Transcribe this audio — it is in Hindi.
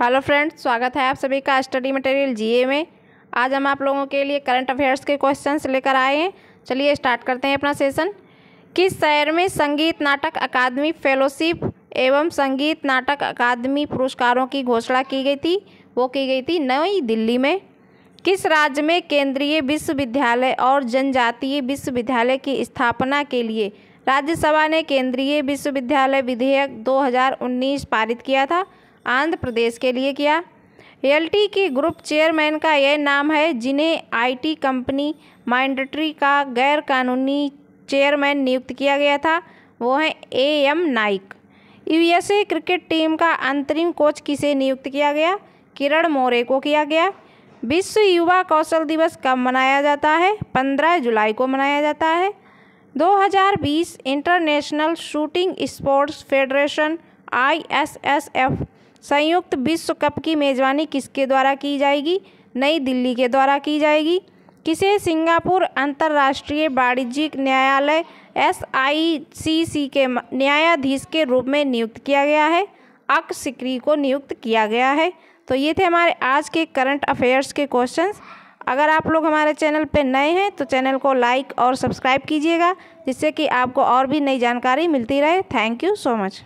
हेलो फ्रेंड्स स्वागत है आप सभी का स्टडी मटेरियल जीए में आज हम आप लोगों के लिए करंट अफेयर्स के क्वेश्चंस लेकर आए हैं चलिए स्टार्ट करते हैं अपना सेशन किस शहर में संगीत नाटक अकादमी फेलोशिप एवं संगीत नाटक अकादमी पुरस्कारों की घोषणा की गई थी वो की गई थी नई दिल्ली में किस राज्य में केंद्रीय विश्वविद्यालय और जनजातीय विश्वविद्यालय की स्थापना के लिए राज्यसभा ने केंद्रीय विश्वविद्यालय विधेयक 2019 पारित किया था आंध्र प्रदेश के लिए किया एलटी के ग्रुप चेयरमैन का यह नाम है जिन्हें आईटी कंपनी माइंडट्री का गैर कानूनी चेयरमैन नियुक्त किया गया था वो है A M Naik USA cricket team का अंतरिम कोच किसे नियुक्त किया गया किरण मोरे को किया गया विश्व युवा कौशल दिवस कब मनाया जाता है पंद्रह जुलाई को मनाया जाता है 2020 international shooting sports federation ISSF संयुक्त विश्व कप की मेज़बानी किसके द्वारा की जाएगी नई दिल्ली के द्वारा की जाएगी किसे सिंगापुर अंतर्राष्ट्रीय वाणिज्यिक न्यायालय एस के न्यायाधीश के रूप में नियुक्त किया गया है अक सिक्री को नियुक्त किया गया है तो ये थे हमारे आज के करंट अफेयर्स के क्वेश्चंस अगर आप लोग हमारे चैनल पर नए हैं तो चैनल को लाइक और सब्सक्राइब कीजिएगा जिससे कि आपको और भी नई जानकारी मिलती रहे थैंक यू सो मच